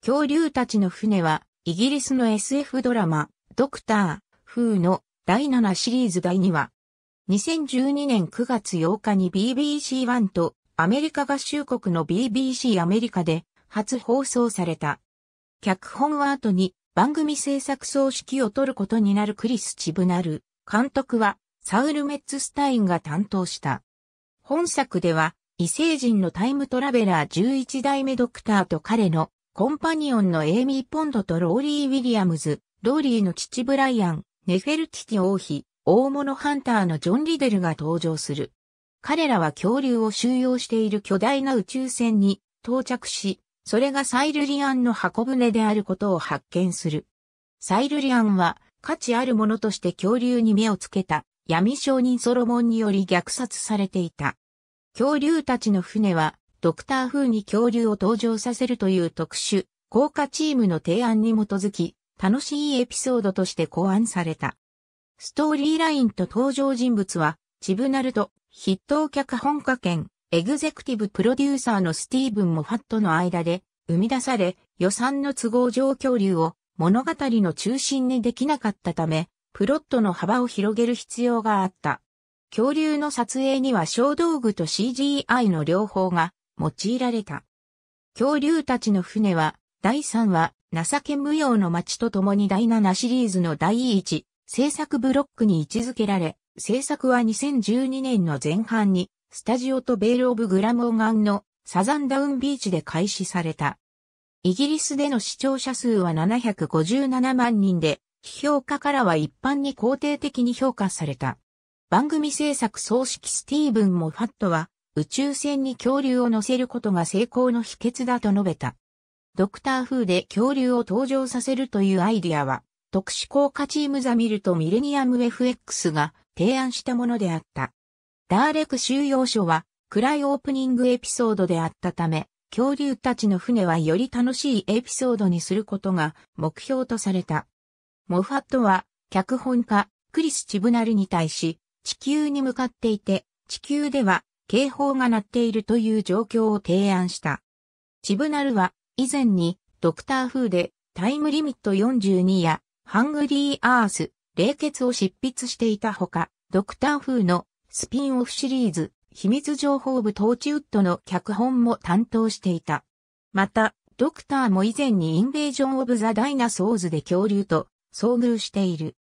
恐竜たちの船は、イギリスの SF ドラマ、ドクター、風の第7シリーズ第2話。2012年9月8日に BBC1 とアメリカ合衆国の BBC アメリカで初放送された。脚本は後に番組制作総指揮を取ることになるクリス・チブナル、監督はサウル・メッツスタインが担当した。本作では異星人のタイムトラベラー11代目ドクターと彼のコンパニオンのエイミー・ポンドとローリー・ウィリアムズ、ローリーの父ブライアン、ネフェルティティ王妃、大物ハンターのジョン・リデルが登場する。彼らは恐竜を収容している巨大な宇宙船に到着し、それがサイルリアンの箱舟であることを発見する。サイルリアンは価値あるものとして恐竜に目をつけた闇商人ソロモンにより虐殺されていた。恐竜たちの船はドクター風に恐竜を登場させるという特殊、効果チームの提案に基づき、楽しいエピソードとして考案された。ストーリーラインと登場人物は、チブナルド、筆頭脚本家兼、エグゼクティブプロデューサーのスティーブン・モファットの間で、生み出され、予算の都合上恐竜を物語の中心にできなかったため、プロットの幅を広げる必要があった。恐竜の撮影には小道具と CGI の両方が用いられた。恐竜たちの船は、第3話、情け無用の街と共に第7シリーズの第1、制作ブロックに位置づけられ、制作は2012年の前半に、スタジオとベール・オブ・グラモーガンのサザンダウンビーチで開始された。イギリスでの視聴者数は757万人で、批評家からは一般に肯定的に評価された。番組制作総指揮スティーブン・モファットは、宇宙船に恐竜を乗せることが成功の秘訣だと述べた。ドクター風で恐竜を登場させるというアイディアは、特殊効果チームザミルとミレニアム FX が提案したものであった。ダーレク収容所は暗いオープニングエピソードであったため、恐竜たちの船はより楽しいエピソードにすることが目標とされた。モファットは脚本家クリス・チブナルに対し地球に向かっていて、地球では警報が鳴っているという状況を提案した。チブナルは以前にドクター風でタイムリミット42やハングリーアース、冷血を執筆していたほか、ドクター風のスピンオフシリーズ、秘密情報部トーチウッドの脚本も担当していた。また、ドクターも以前にインベージョン・オブ・ザ・ダイナソーズで恐竜と遭遇している。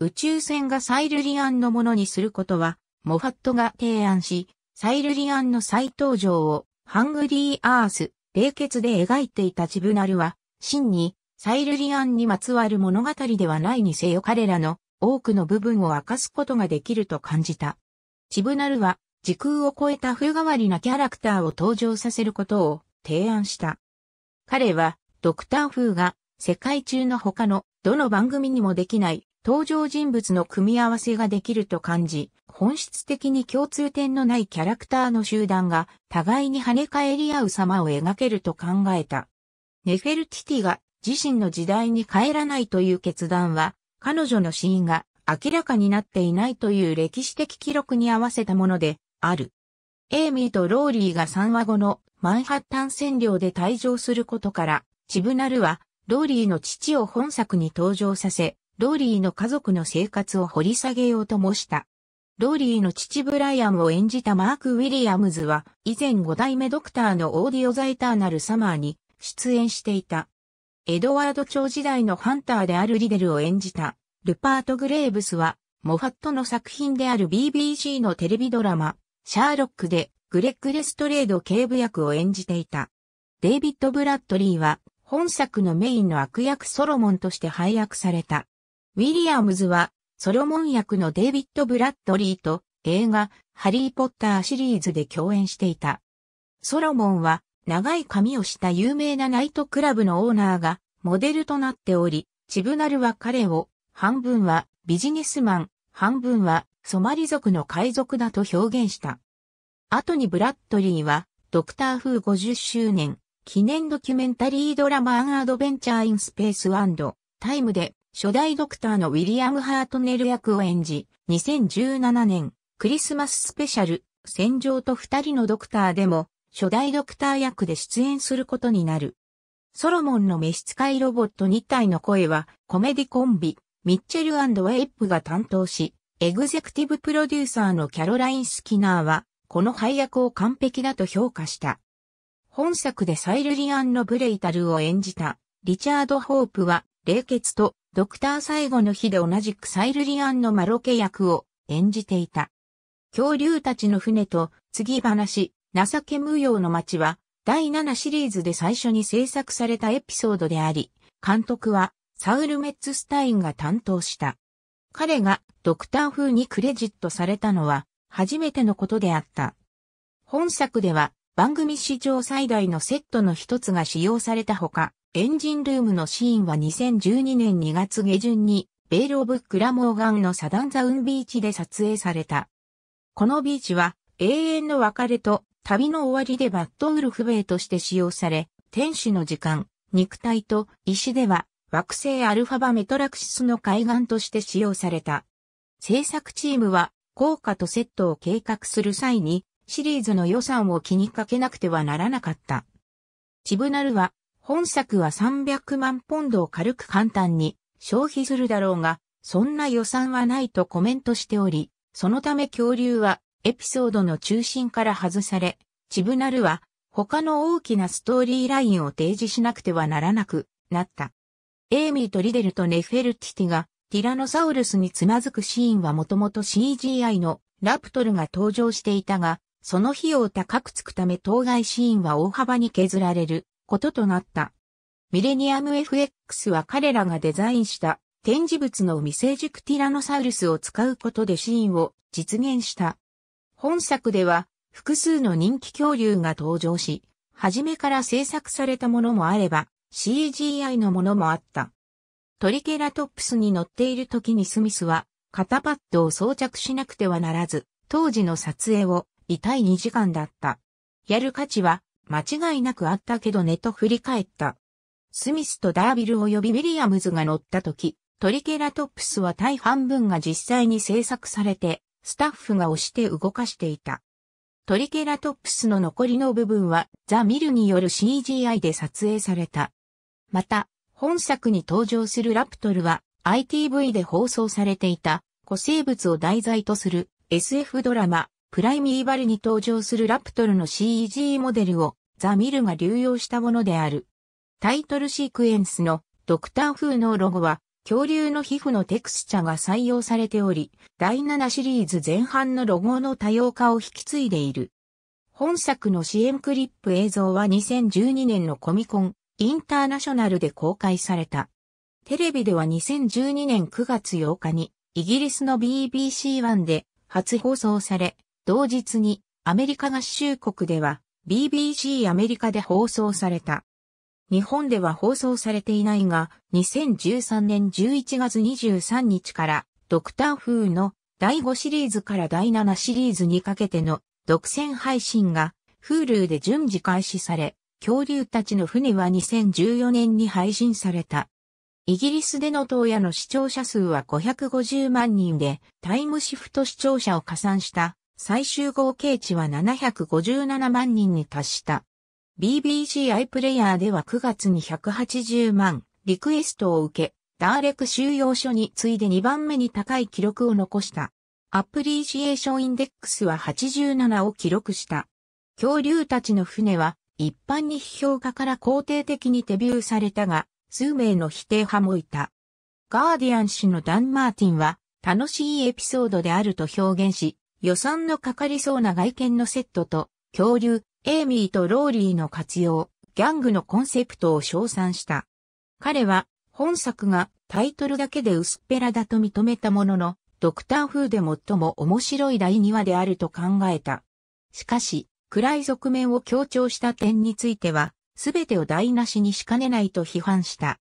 宇宙船がサイルリアンのものにすることは、モファットが提案し、サイルリアンの再登場をハングリーアース、冷血で描いていたジブナルは、真にサイルリアンにまつわる物語ではないにせよ彼らの多くの部分を明かすことができると感じた。チブナルは時空を超えた風変わりなキャラクターを登場させることを提案した。彼はドクター風が世界中の他のどの番組にもできない登場人物の組み合わせができると感じ、本質的に共通点のないキャラクターの集団が互いに跳ね返り合う様を描けると考えた。ネフェルティティが自身の時代に帰らないという決断は、彼女の死因が明らかになっていないという歴史的記録に合わせたものである。エイミーとローリーが3話後のマンハッタン占領で退場することから、チブナルはローリーの父を本作に登場させ、ローリーの家族の生活を掘り下げようともした。ローリーの父ブライアンを演じたマーク・ウィリアムズは、以前5代目ドクターのオーディオザイターナルサマーに出演していた。エドワード朝時代のハンターであるリデルを演じた、ルパート・グレーブスは、モファットの作品である BBC のテレビドラマ、シャーロックで、グレッグ・レストレード警部役を演じていた。デイビッド・ブラッドリーは、本作のメインの悪役ソロモンとして配役された。ウィリアムズは、ソロモン役のデイビッド・ブラッドリーと映画、ハリー・ポッターシリーズで共演していた。ソロモンは、長い髪をした有名なナイトクラブのオーナーが、モデルとなっており、チブナルは彼を、半分はビジネスマン、半分はソマリ族の海賊だと表現した。後にブラッドリーは、ドクター風50周年、記念ドキュメンタリードラマアンアドベンチャーインスペースタイムで初代ドクターのウィリアム・ハートネル役を演じ、2017年、クリスマススペシャル、戦場と二人のドクターでも、初代ドクター役で出演することになる。ソロモンの召使いロボット2体の声は、コメディコンビ、ミッチェルウェイプが担当し、エグゼクティブプロデューサーのキャロライン・スキナーは、この配役を完璧だと評価した。本作でサイルリアンのブレイタルを演じた、リチャード・ホープは、冷血とドクター最後の日で同じくサイルリアンのマロケ役を演じていた。恐竜たちの船と、次話、情け無用の街は、第7シリーズで最初に制作されたエピソードであり、監督は、サウル・メッツスタインが担当した。彼がドクター風にクレジットされたのは初めてのことであった。本作では番組史上最大のセットの一つが使用されたほか、エンジンルームのシーンは2012年2月下旬に、ベール・オブ・クラモーガンのサダン・ザウンビーチで撮影された。このビーチは、永遠の別れと、旅の終わりでバットウルフベとして使用され、天使の時間、肉体と石では、惑星アルファバメトラクシスの海岸として使用された。制作チームは、効果とセットを計画する際に、シリーズの予算を気にかけなくてはならなかった。チブナルは、本作は300万ポンドを軽く簡単に消費するだろうが、そんな予算はないとコメントしており、そのため恐竜はエピソードの中心から外され、チブナルは他の大きなストーリーラインを提示しなくてはならなくなった。エイミーとリデルとネフェルティティがティラノサウルスにつまずくシーンはもともと CGI のラプトルが登場していたが、その費用を高くつくため当該シーンは大幅に削られる。こととなった。ミレニアム FX は彼らがデザインした展示物の未成熟ティラノサウルスを使うことでシーンを実現した。本作では複数の人気恐竜が登場し、初めから制作されたものもあれば CGI のものもあった。トリケラトップスに乗っている時にスミスは肩パッドを装着しなくてはならず、当時の撮影を痛い2時間だった。やる価値は間違いなくあったけどねと振り返った。スミスとダービル及びウィリアムズが乗った時、トリケラトプスは大半分が実際に制作されて、スタッフが押して動かしていた。トリケラトプスの残りの部分はザ・ミルによる CGI で撮影された。また、本作に登場するラプトルは ITV で放送されていた古生物を題材とする SF ドラマプライミーバルに登場するラプトルの CG モデルをザ・ミルが流用したものである。タイトルシークエンスのドクター風のロゴは恐竜の皮膚のテクスチャが採用されており、第7シリーズ前半のロゴの多様化を引き継いでいる。本作の支援クリップ映像は2012年のコミコン、インターナショナルで公開された。テレビでは2012年9月8日にイギリスの BBC1 で初放送され、同日にアメリカ合衆国では BBC アメリカで放送された。日本では放送されていないが、2013年11月23日からドクター風の第5シリーズから第7シリーズにかけての独占配信が Hulu で順次開始され、恐竜たちの船は2014年に配信された。イギリスでの当夜の視聴者数は550万人で、タイムシフト視聴者を加算した最終合計値は757万人に達した。BBC アイプレイヤーでは9月に180万リクエストを受け、ダーレク収容所に次いで2番目に高い記録を残した。アプリシエーションインデックスは87を記録した。恐竜たちの船は一般に批評家から肯定的にデビューされたが、数名の否定派もいた。ガーディアン氏のダン・マーティンは楽しいエピソードであると表現し、予算のかかりそうな外見のセットと、恐竜、エイミーとローリーの活用、ギャングのコンセプトを称賛した。彼は、本作がタイトルだけで薄っぺらだと認めたものの、ドクター風で最も面白い第2話であると考えた。しかし、暗い側面を強調した点については、すべてを台無しにしかねないと批判した。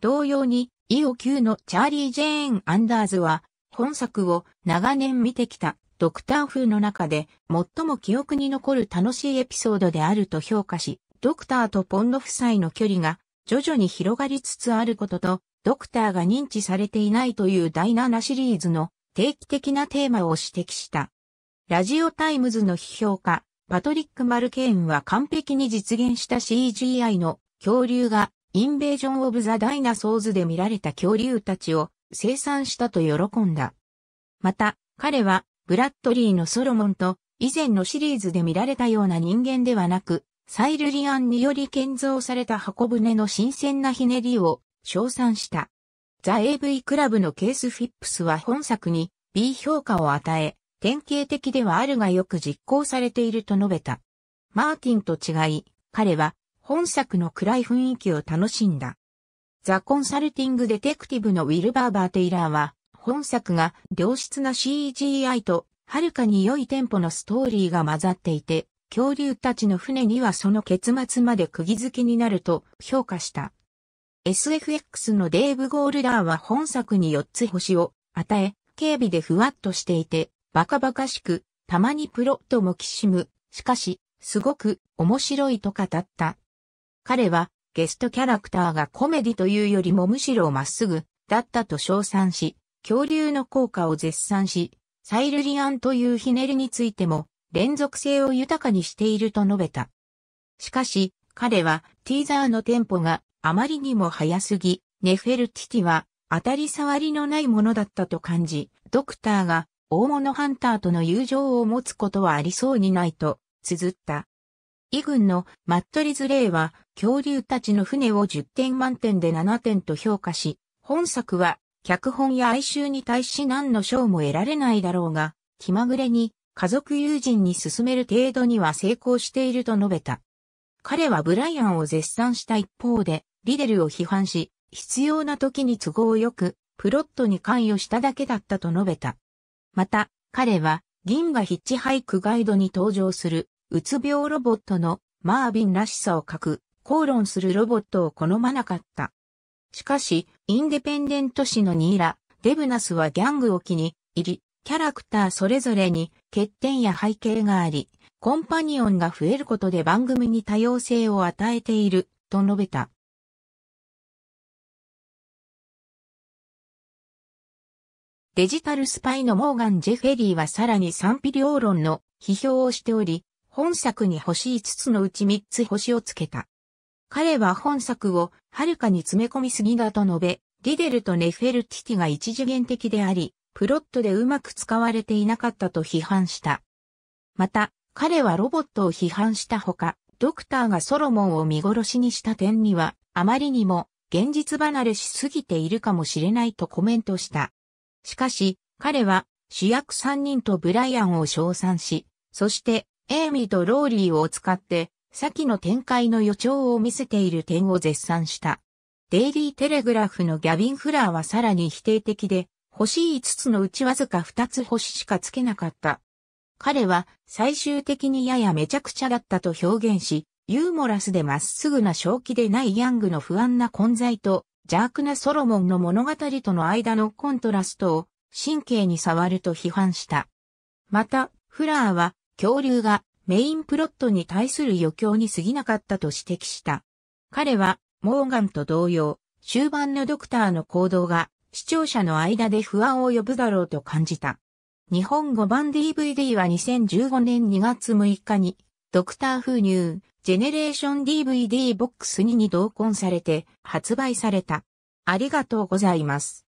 同様に、イオ級のチャーリー・ジェーン・アンダーズは、本作を長年見てきたドクター風の中で最も記憶に残る楽しいエピソードであると評価し、ドクターとポンド夫妻の距離が徐々に広がりつつあることと、ドクターが認知されていないという第7シリーズの定期的なテーマを指摘した。ラジオタイムズの批評家、パトリック・マルケーンは完璧に実現した CGI の恐竜がインベージョン・オブ・ザ・ダイナソーズで見られた恐竜たちを生産したと喜んだ。また、彼はブラッドリーのソロモンと以前のシリーズで見られたような人間ではなく、サイルリアンにより建造された箱舟の新鮮なひねりを称賛した。ザ・ AV クラブのケース・フィップスは本作に B 評価を与え、典型的ではあるがよく実行されていると述べた。マーティンと違い、彼は本作の暗い雰囲気を楽しんだ。ザ・コンサルティング・デテクティブのウィルバー・バーテイラーは、本作が良質な CGI と、はるかに良いテンポのストーリーが混ざっていて、恐竜たちの船にはその結末まで釘付けになると評価した。SFX のデーブ・ゴールダーは本作に4つ星を与え、警備でふわっとしていて、バカバカしく、たまにプロともきしむ、しかし、すごく面白いと語った。彼はゲストキャラクターがコメディというよりもむしろまっすぐだったと称賛し、恐竜の効果を絶賛し、サイルリアンというひねりについても、連続性を豊かにしていると述べた。しかし、彼はティーザーのテンポがあまりにも早すぎ、ネフェルティティは当たり障りのないものだったと感じ、ドクターが大物ハンターとの友情を持つことはありそうにないと綴った。イ軍のマットリズレイは恐竜たちの船を10点満点で7点と評価し、本作は脚本や哀愁に対し何の賞も得られないだろうが、気まぐれに家族友人に勧める程度には成功していると述べた。彼はブライアンを絶賛した一方で、リデルを批判し、必要な時に都合よく、プロットに関与しただけだったと述べた。また、彼は、銀河ヒッチハイクガイドに登場する、うつ病ロボットのマービンらしさを書く、口論するロボットを好まなかった。しかし、インデペンデント誌のニーラ、デブナスはギャングを気に入り、キャラクターそれぞれに欠点や背景があり、コンパニオンが増えることで番組に多様性を与えている、と述べた。デジタルスパイのモーガン・ジェフェリーはさらに賛否両論の批評をしており、本作に星5つのうち3つ星をつけた。彼は本作をはるかに詰め込みすぎだと述べ、リデルとネフェルティティが一次元的であり、プロットでうまく使われていなかったと批判した。また、彼はロボットを批判したほか、ドクターがソロモンを見殺しにした点には、あまりにも現実離れしすぎているかもしれないとコメントした。しかし、彼は主役3人とブライアンを称賛し、そしてエイミーとローリーを使って先の展開の予兆を見せている点を絶賛した。デイリーテレグラフのギャビン・フラーはさらに否定的で、星5つのうちわずか2つ星しかつけなかった。彼は最終的にややめちゃくちゃだったと表現し、ユーモラスでまっすぐな正気でないヤングの不安な混在と邪悪なソロモンの物語との間のコントラストを神経に触ると批判した。また、フラーは恐竜がメインプロットに対する余興に過ぎなかったと指摘した。彼は、モーガンと同様、終盤のドクターの行動が視聴者の間で不安を呼ぶだろうと感じた。日本語版 DVD は2015年2月6日に、ドクター風入、ジェネレーション DVD ボックス2に同梱されて発売された。ありがとうございます。